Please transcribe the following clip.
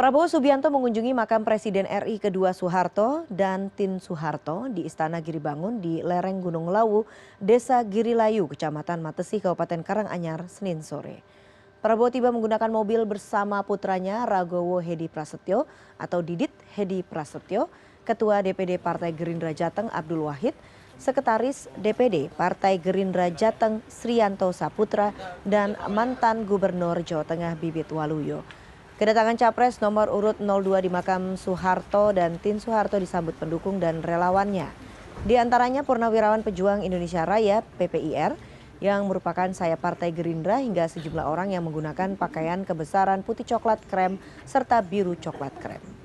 Prabowo Subianto mengunjungi makam Presiden RI kedua Soeharto dan Tin Soeharto di Istana Giri Bangun di lereng Gunung Lawu, Desa Giri Layu, Kecamatan Matesi, Kabupaten Karanganyar, Senin sore. Prabowo tiba menggunakan mobil bersama putranya Ragowo Hedi Prasetyo atau Didit Hedi Prasetyo, Ketua DPD Partai Gerindra Jateng Abdul Wahid, Sekretaris DPD Partai Gerindra Jateng Srianto Saputra, dan mantan Gubernur Jawa Tengah Bibit Waluyo. Kedatangan capres nomor urut 02 di makam Soeharto dan Tin Soeharto disambut pendukung dan relawannya. Di antaranya Purnawirawan Pejuang Indonesia Raya PPIR yang merupakan sayap Partai Gerindra hingga sejumlah orang yang menggunakan pakaian kebesaran putih coklat krem serta biru coklat krem.